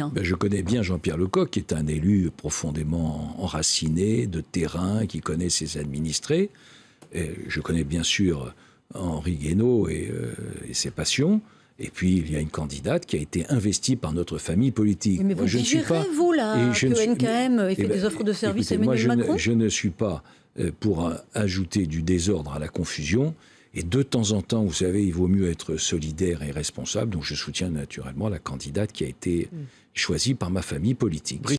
Hein. Ben, je connais bien Jean-Pierre Lecoq, qui est un élu profondément enraciné, de terrain, qui connaît ses administrés. je connais bien sûr Henri Guénaud euh, et, ses passions. Et puis, il y a une candidate qui a été investie par notre famille politique. Mais vous je ne suis pas, vous, là, et que NKM fait eh des ben, offres de service à Emmanuel je Macron ne, Je ne suis pas euh, pour ajouter du désordre à la confusion. Et de temps en temps, vous savez, il vaut mieux être solidaire et responsable. Donc je soutiens naturellement la candidate qui a été mm. choisie par ma famille politique.